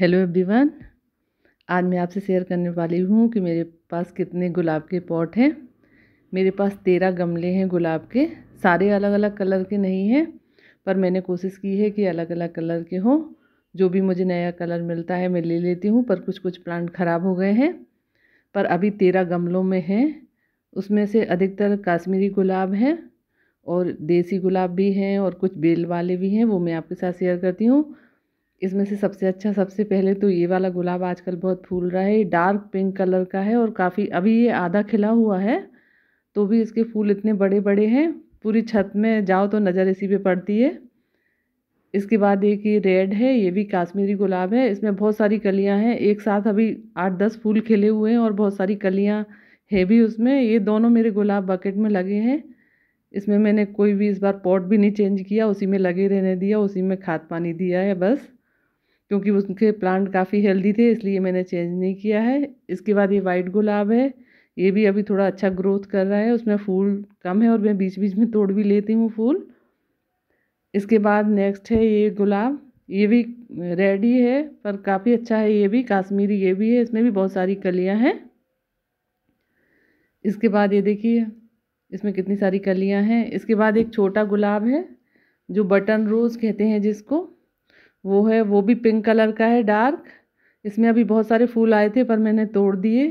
hello everyone आज मैं आपसे शेयर करने वाली हूँ कि मेरे पास कितने गुलाब के पॉट हैं मेरे पास तेरह गमले हैं गुलाब के सारे अलग अलग कलर के नहीं हैं पर मैंने कोशिश की है कि अलग अलग कलर के हों जो भी मुझे नया कलर मिलता है मैं ले लेती हूँ पर कुछ कुछ प्लांट ख़राब हो गए हैं पर अभी तेरह गमलों में हैं उसमें से अधिकतर काश्मीरी गुलाब हैं और देसी गुलाब भी हैं और कुछ बेल वाले भी हैं वो मैं आपके साथ शेयर करती हूँ इसमें से सबसे अच्छा सबसे पहले तो ये वाला गुलाब आजकल बहुत फूल रहा है ये डार्क पिंक कलर का है और काफ़ी अभी ये आधा खिला हुआ है तो भी इसके फूल इतने बड़े बड़े हैं पूरी छत में जाओ तो नज़र इसी पे पड़ती है इसके बाद एक ये रेड है ये भी काश्मीरी गुलाब है इसमें बहुत सारी कलियाँ हैं एक साथ अभी आठ दस फूल खिले हुए हैं और बहुत सारी कलियाँ है भी उसमें ये दोनों मेरे गुलाब बकेट में लगे हैं इसमें मैंने कोई भी इस बार पॉट भी नहीं चेंज किया उसी में लगे रहने दिया उसी में खाद पानी दिया है बस क्योंकि उनके प्लांट काफ़ी हेल्दी थे इसलिए मैंने चेंज नहीं किया है इसके बाद ये वाइट गुलाब है ये भी अभी थोड़ा अच्छा ग्रोथ कर रहा है उसमें फूल कम है और मैं बीच बीच में तोड़ भी लेती हूँ फूल इसके बाद नेक्स्ट है ये गुलाब ये भी रेड ही है पर काफ़ी अच्छा है ये भी काश्मीरी ये भी है इसमें भी बहुत सारी कलियाँ हैं इसके बाद ये देखिए इसमें कितनी सारी कलियाँ हैं इसके बाद एक छोटा गुलाब है जो बटन रोज़ कहते हैं जिसको वो है वो भी पिंक कलर का है डार्क इसमें अभी बहुत सारे फूल आए थे पर मैंने तोड़ दिए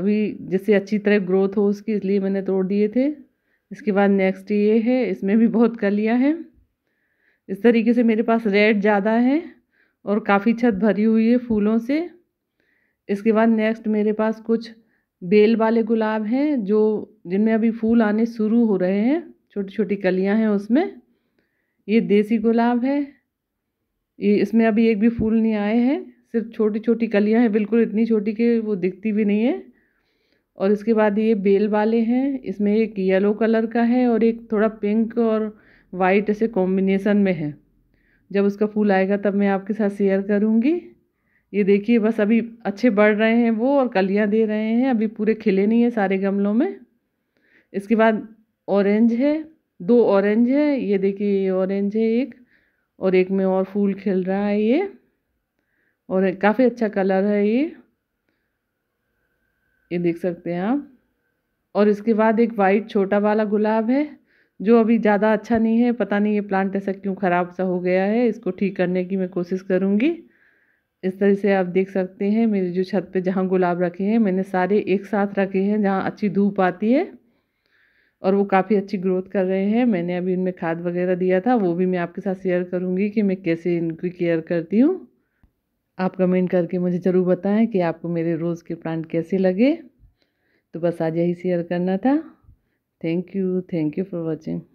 अभी जिससे अच्छी तरह ग्रोथ हो उसकी इसलिए मैंने तोड़ दिए थे इसके बाद नेक्स्ट ये है इसमें भी बहुत कलियाँ हैं इस तरीके से मेरे पास रेड ज़्यादा है और काफ़ी छत भरी हुई है फूलों से इसके बाद नेक्स्ट मेरे पास कुछ बेल वाले गुलाब हैं जो जिनमें अभी फूल आने शुरू हो रहे हैं छोटी छोटी कलियाँ हैं उसमें ये देसी गुलाब है ये इसमें अभी एक भी फूल नहीं आए हैं सिर्फ छोटी छोटी कलियां हैं बिल्कुल इतनी छोटी कि वो दिखती भी नहीं है और इसके बाद ये बेल वाले हैं इसमें एक येलो कलर का है और एक थोड़ा पिंक और वाइट ऐसे कॉम्बिनेसन में है जब उसका फूल आएगा तब मैं आपके साथ शेयर करूँगी ये देखिए बस अभी अच्छे बढ़ रहे हैं वो और कलियाँ दे रहे हैं अभी पूरे खिले नहीं हैं सारे गमलों में इसके बाद ऑरेंज है दो ऑरेंज है ये देखिए ये ऑरेंज है एक और एक में और फूल खिल रहा है ये और काफ़ी अच्छा कलर है ये ये देख सकते हैं आप और इसके बाद एक वाइट छोटा वाला गुलाब है जो अभी ज़्यादा अच्छा नहीं है पता नहीं ये प्लांट ऐसा क्यों ख़राब सा हो गया है इसको ठीक करने की मैं कोशिश करूँगी इस तरह से आप देख सकते हैं मेरी जो छत पे जहाँ गुलाब रखे हैं मैंने सारे एक साथ रखे हैं जहाँ अच्छी धूप आती है और वो काफ़ी अच्छी ग्रोथ कर रहे हैं मैंने अभी उनमें खाद वगैरह दिया था वो भी मैं आपके साथ शेयर करूँगी कि मैं कैसे इनकी केयर करती हूँ आप कमेंट करके मुझे ज़रूर बताएं कि आपको मेरे रोज़ के प्लांट कैसे लगे तो बस आज यही शेयर करना था thank you thank you for watching